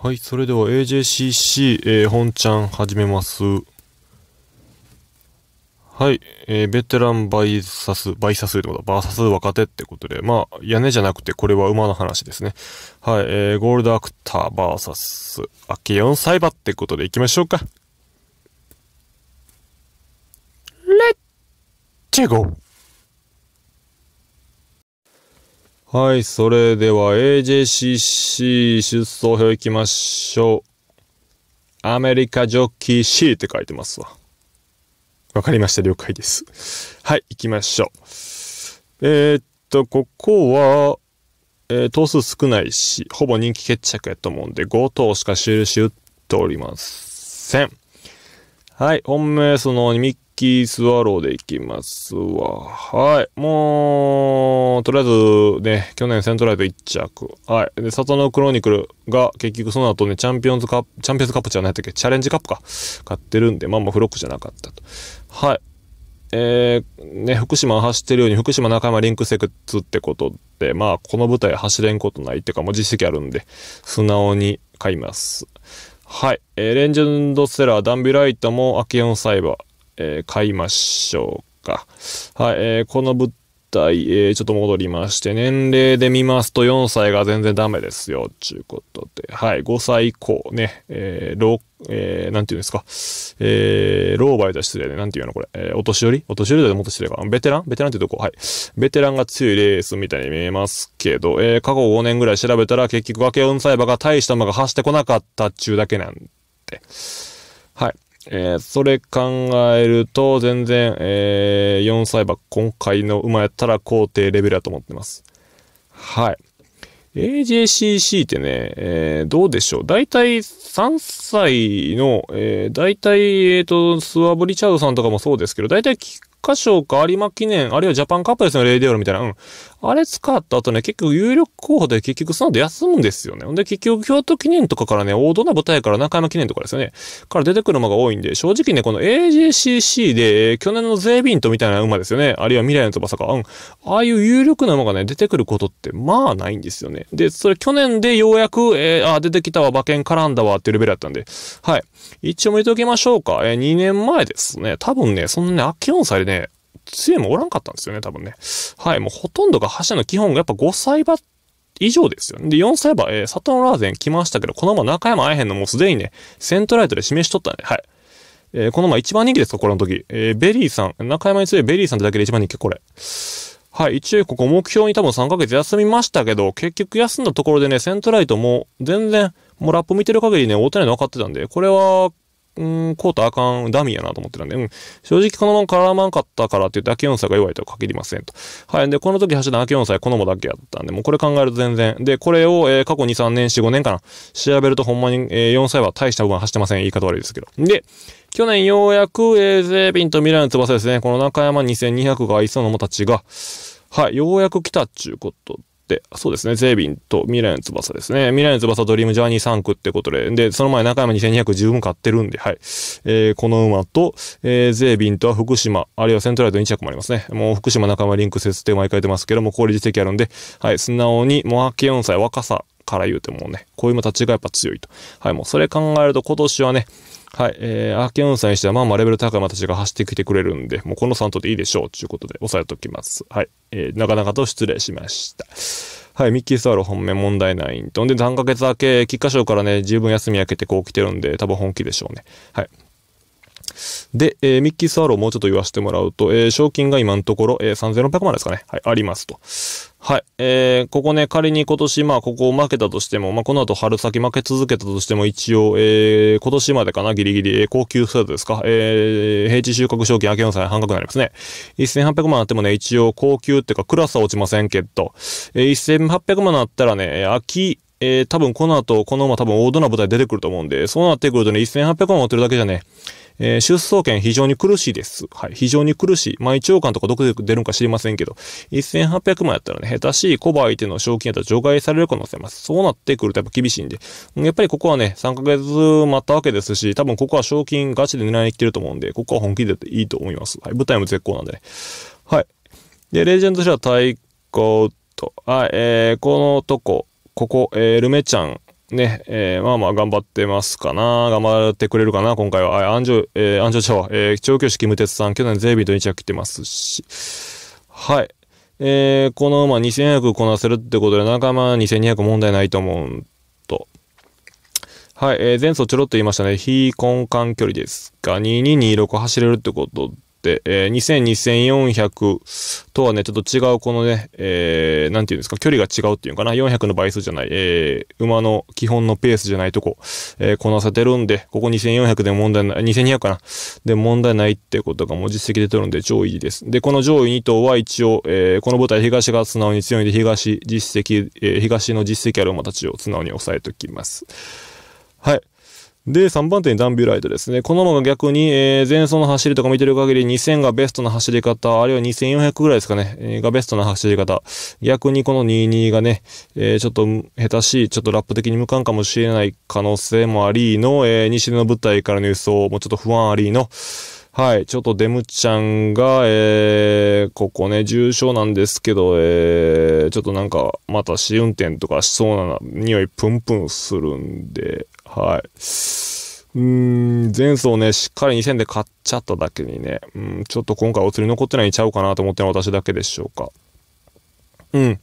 はい、それでは AJCC、えー、本ちゃん始めます。はい、えー、ベテランバイサス、バイサスってことは、バーサス若手ってことで、まあ、屋根じゃなくて、これは馬の話ですね。はい、えー、ゴールドアクター、バーサス、アケヨンサイバってことでいきましょうか。レッチェゴーはい、それでは AJCC 出走表行きましょう。アメリカジョッキー C って書いてますわ。わかりました、了解です。はい、行きましょう。えー、っと、ここは、えー、頭数少ないし、ほぼ人気決着やと思うんで、5頭しか印打っておりません。はい、本命その3ッキースワローでいきますわ。はい。もう、とりあえずね、去年セントライト1着。はい。で、里のクロニクルが結局その後ね、チャンピオンズカップ、チャンピオンズカップじゃないっっけチャレンジカップか。買ってるんで、まあまあフロックじゃなかったと。はい。えー、ね、福島走ってるように、福島中山リンクセクツってことで、まあ、この舞台走れんことないっていうか、もう実績あるんで、素直に買います。はい。えー、レンジェンドセラー、ダンビライトもアキオンサイバー。えー、買いましょうか。はい、えー、この物体、えー、ちょっと戻りまして、年齢で見ますと4歳が全然ダメですよ、ちゅうことで。はい、5歳以降ね、えー、えー、なんて言うんですか、えー、老媒と失礼で、なんて言うのこれ、えー、お年寄りお年寄りだよ、もっと失礼か。ベテランベテランってとこはい。ベテランが強いレースみたいに見えますけど、えー、過去5年ぐらい調べたら結局、明け運栽馬が大した馬が走ってこなかったっちゅうだけなんで。はい。えー、それ考えると、全然、えー、4歳馬、今回の馬やったら皇帝レベルだと思ってます。はい。AJCC ってね、えー、どうでしょう。大体3歳の、えー、大体、えっ、ー、と、スワブリチャードさんとかもそうですけど、大体科賞か有馬記念、あるいはジャパンカップですのレイデオールみたいな。うん。あれ使った後ね、結局有力候補で結局その後休むんですよね。ほんで結局京都記念とかからね、王道な舞台から中山記念とかですよね。から出てくる馬が多いんで、正直ね、この AJCC で、えー、去年のゼービントみたいな馬ですよね。あるいは未来の翼か。うん。ああいう有力な馬がね、出てくることってまあないんですよね。で、それ去年でようやく、えー、あ、出てきたわ、馬券絡んだわっていうレベルだったんで。はい。一応見ておきましょうか。えー、2年前ですね。多分ね、そんなね、秋音祭でね、生もおらんかったんですよね、多分ね。はい、もうほとんどが覇者の基本がやっぱ5歳馬以上ですよね。で、4歳馬、えー、サトンラーゼン来ましたけど、このまま中山会えへんのもうすでにね、セントライトで示しとったね。はい。えー、このま一番人気ですか、この時。えー、ベリーさん、中山に次いベリーさんってだけで一番人気、これ。はい、一応ここ目標に多分3ヶ月休みましたけど、結局休んだところでね、セントライトも全然、もうラップ見てる限りね、大手なの分かってたんで、これはうん、こうとあかん、ダミーやなと思ってたんで、うん。正直このまま絡まんかったからって言って、秋4歳が弱いとは限りませんと。はい。で、この時走った秋4歳、このもだけやったんで、もうこれ考えると全然。で、これを、えー、過去2、3年、4、5年かな。調べるとほんまに、えー、4歳は大した部分走ってません。言い方悪いですけど。で、去年ようやく、えー、ゼービンと未来の翼ですね。この中山2200が愛想のもたちが、はい、ようやく来たっちゅうこと、そうですね、ゼービンと未来の翼ですね。未来の翼、ドリームジャーニー3区ってことで、で、その前中山2200十分買ってるんで、はい。えー、この馬と、えー、ゼービンとは福島、あるいはセントライト2着もありますね。もう福島中山リンク設定毎回出ますけども、効率的あるんで、はい、素直に、もう84歳若さ、から言うてもね、こういう馬たちがやっぱ強いと。はい、もうそれ考えると今年はね、はい。えー、アーケオンさんにしては、まあまあレベル高い私が走ってきてくれるんで、もうこの3頭でいいでしょう、ということで、押さえておきます。はい。えー、なかなかと失礼しました。はい、ミッキー・スワロー本命問題ないんと。んで、3ヶ月明け、菊花賞からね、十分休み明けてこう来てるんで、多分本気でしょうね。はい。で、えー、ミッキースワローもうちょっと言わせてもらうと、えー、賞金が今のところ、えー、3600万ですかね。はい、ありますと。はい。えー、ここね、仮に今年、まあ、ここを負けたとしても、まあ、この後春先負け続けたとしても、一応、えー、今年までかな、ギリギリ、えー、高級スタートですか、えー、平地収穫賞金明け4歳半額になりますね。1800万あってもね、一応、高級っていうか、クラスは落ちませんけど、えー、1800万あったらね、秋、えー、多分この後、この馬多分大な舞台出てくると思うんで、そうなってくるとね、1800万持ってるだけじゃね、えー、出走権非常に苦しいです。はい、非常に苦しい。まあ、1億とかどこで出るのか知りませんけど、1800万やったらね、下手しいコバ相手の賞金やったら除外される可能性あります。そうなってくるとやっぱ厳しいんで、やっぱりここはね、3ヶ月待ったわけですし、多分ここは賞金ガチで狙いに来てると思うんで、ここは本気でいいと思います。はい、舞台も絶好なんでね。はい。で、レジェンドとしては対抗と、はい、えー、このとこ、ここ、えー、ルメちゃん、ね、えー、まあまあ頑張ってますかな。頑張ってくれるかな、今回は。あ、安城、えー、安城ちえー、調教師無鉄さん、去年ゼービーと2着来てますし。はい。えー、この馬2 2 0 0こなせるってことで、仲間2200問題ないと思うんと。はい、えー、前走ちょろっと言いましたね。非根幹距離ですが、2226走れるってこと、えー、2000、2400とはね、ちょっと違うこのね、えー、なんていうんですか、距離が違うっていうのかな、400の倍数じゃない、えー、馬の基本のペースじゃないとこ、えー、こなせてるんで、ここ2400で問題ない、2200かな、で問題ないってことがもう実績出てるんで上位です。で、この上位2頭は一応、えー、この舞台東が素直に強いんで、東実績、えー、東の実績ある馬たちを素直に抑えておきます。はい。で、3番手にダンビュライトですね。この馬が逆に、えー、前走の走りとか見てる限り2000がベストな走り方、あるいは2400ぐらいですかね、えー、がベストな走り方。逆にこの22がね、えー、ちょっと下手しい、ちょっとラップ的に無関かもしれない可能性もありの、えー、西の舞台からの輸送もちょっと不安ありの、はい、ちょっとデムちゃんが、えー、ここね、重症なんですけど、えー、ちょっとなんか、また試運転とかしそうな匂いプンプンするんで、はい。うん、前走ね、しっかり2000で買っちゃっただけにね、うん、ちょっと今回お釣り残ってないんちゃうかなと思ってる私だけでしょうか。うん。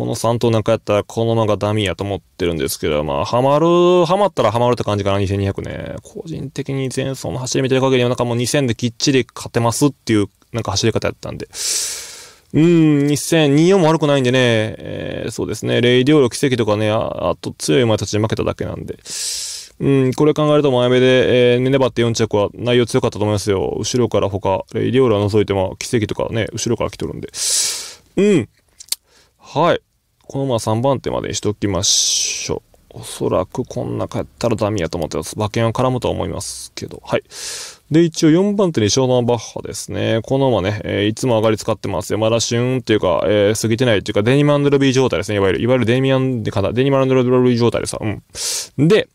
この3等なんかやったらこのままダミーやと思ってるんですけど、まあ、ハマる、ハマったらハマるって感じかな、2200ね。個人的に前走の走り見てる限りはなんかもう2000できっちり勝てますっていう、なんか走り方やったんで。うん、2000、24も悪くないんでね、えー、そうですね、レイディオール奇跡とかね、あと強い馬たちに負けただけなんで。うん、これ考えると前目で、えー、ネネバって4着は内容強かったと思いますよ。後ろから他、レイディオールは除いて、まあ、奇跡とかね、後ろから来とるんで。うん。はい。このまま3番手までにしときましょう。おそらくこんなやったらダミーやと思ってます。馬券は絡むとは思いますけど。はい。で、一応4番手に湘南バッハですね。このままね、えー、いつも上がり使ってますよ。まだ旬っていうか、えー、過ぎてないっていうか、デニマンドルビー状態ですね。いわゆる、いわゆるデニマンでかな、デニマンドルビー状態でさ、うん。で、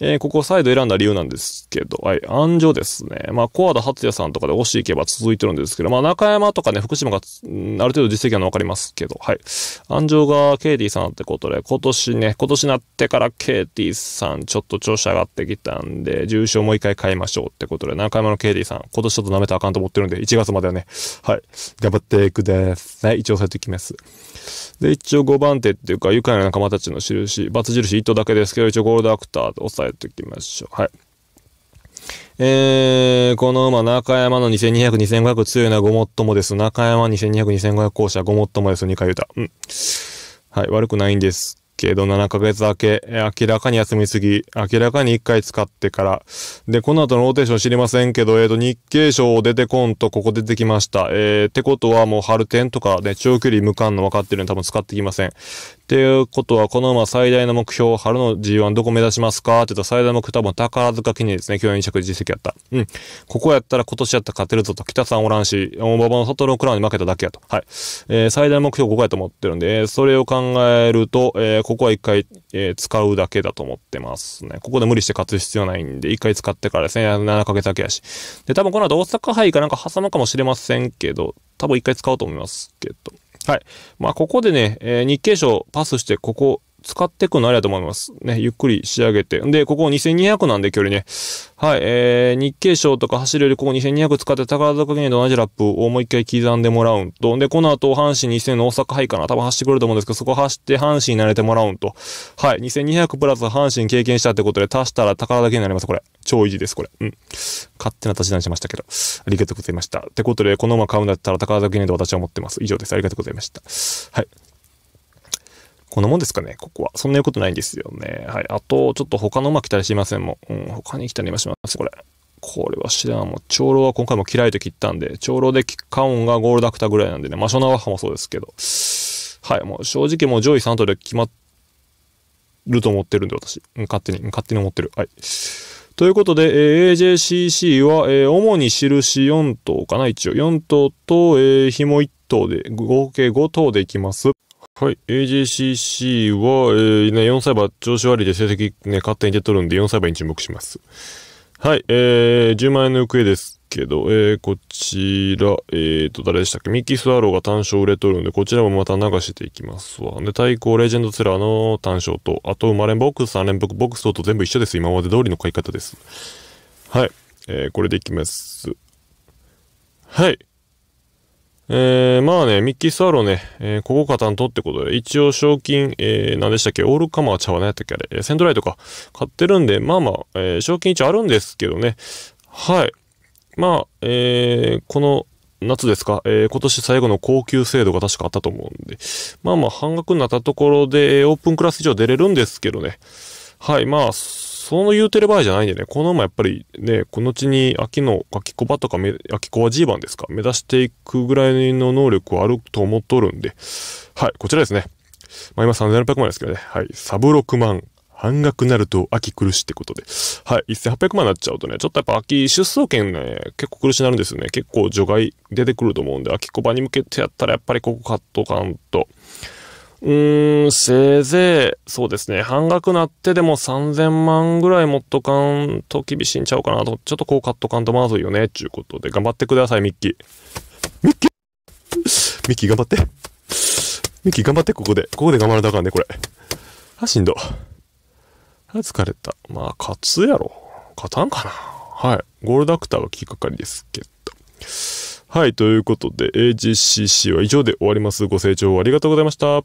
えー、ここ再度選んだ理由なんですけど、はい、安城ですね。まあ、ア和田初也さんとかで押していけば続いてるんですけど、まあ、中山とかね、福島が、ある程度実績はる分かりますけど、はい。安城がケイティさんってことで、今年ね、今年なってからケイティさんちょっと調子上がってきたんで、重賞もう一回買いましょうってことで、中山のケイティさん、今年ちょっと舐めたらあかんと思ってるんで、1月まではね、はい。頑張ってください。一応さうてきます。で、一応5番手っていうか、愉快な仲間たちの印、バツ印1頭だけですけど、一応ゴールドアクターとええておきましょう。はい。えー、この馬、中山の2200、2500強いのはごもっともです。中山2200、2500校舎、ごもっともです。2回言うた。うん。はい、悪くないんですけど、7ヶ月明け、明らかに休みすぎ、明らかに1回使ってから。で、この後のローテーション知りませんけど、えっ、ー、と、日経賞出てこんと、ここ出てきました。えー、ってことはもう春天とかね、長距離無冠の分かってるの多分使ってきません。っていうことは、この馬最大の目標、春の G1 どこ目指しますかって言ったら、最大の目標多分宝塚記念ですね。共演着実績やった。うん。ここやったら今年やったら勝てるぞと。北さんおらんし、大馬場の外のクラウンに負けただけやと。はい。えー、最大の目標ここやと思ってるんで、それを考えると、えー、ここは一回、えー、使うだけだと思ってますね。ここで無理して勝つ必要ないんで、一回使ってからですね。7ヶ月だけやし。で、多分この後大阪杯かなんか挟むかもしれませんけど、多分一回使おうと思いますけど。はい。まあ、ここでね、えー、日経賞パスして、ここ、使っていくのありだと思います。ね、ゆっくり仕上げて。で、ここ2200なんで距離ね。はい、えー、日経賞とか走るよりここ2200使って宝塚芸人と同じラップをもう一回刻んでもらうんと。で、この後、阪神2000の大阪杯かな。多分走ってくると思うんですけど、そこ走って阪神に慣れてもらうんと。はい、2200プラス阪神経験したってことで、足したら宝塚芸になります。これ。超維持です、これ。うん。勝手な立ち段しましたけど。ありがとうございました。ってことで、この馬買うんだったら宝塚芸人と私は思ってます。以上です。ありがとうございました。はい。こんなもんですかね、ここは。そんなことないんですよね。はい。あと、ちょっと他の馬来たりしませんもん。うん、他に来たりもします、これ。これは知らん。もう、長老は今回も嫌いと切ったんで、長老でカウンがゴールダクターぐらいなんでね、まあ、ショナワッハもそうですけど。はい、もう正直もう上位3頭で決まると思ってるんで、私。勝手に、勝手に思ってる。はい。ということで、えー、AJCC は、えー、主に印4頭かな、一応。4頭と、えー、紐1頭で、合計5頭でいきます。はい。AJCC は、えー、ね、4歳ー調子悪いで成績ね、勝手に出とるんで、4歳馬に注目します。はい。えー、10万円の行方ですけど、えー、こちら、えーと、誰でしたっけミッキー・スワローが単勝売れとるんで、こちらもまた流していきますわ。で、対抗レジェンドツラーの単勝と、あと、マレンボックス3連複、ボックス等と全部一緒です。今まで通りの買い方です。はい。えー、これでいきます。はい。えー、まあね、ミッキー・スワローね、えー、ここかたんとってことで、一応賞金、えー、何でしたっけ、オールカマーちゃわなやったっけあれ、セントライトか、買ってるんで、まあまあ、えー、賞金一応あるんですけどね、はい。まあ、えー、この、夏ですか、えー、今年最後の高級制度が確かあったと思うんで、まあまあ半額になったところで、えオープンクラス以上出れるんですけどね。はい、まあ、そう言うてる場合じゃないんでね、この馬やっぱりね、この地に秋の秋コバとか秋コバ G 番ですか、目指していくぐらいの能力はあると思っとるんで、はい、こちらですね。まあ、今3600万ですけどね、はい、サブ6万。半額になると秋苦しいってことで。はい。1800万になっちゃうとね、ちょっとやっぱ秋出走権ね、結構苦しになるんですよね。結構除外出てくると思うんで、秋小場に向けてやったらやっぱりここットカかんと。うーん、せいぜい、そうですね、半額なってでも3000万ぐらい持っとかんと厳しいんちゃうかなと、ちょっとこう買っとかんとまずいよね、っちゅうことで、頑張ってください、ミッキー。ミッキーミッキー頑張って。ミッキー頑張って、ここで。ここで頑張らなあかんね、これ。あ、しんど。あ、疲れた。まあ、勝つやろ。勝たんかな。はい。ゴールドアクターは気かかりですけど。はい。ということで、AGCC は以上で終わります。ご清聴ありがとうございました。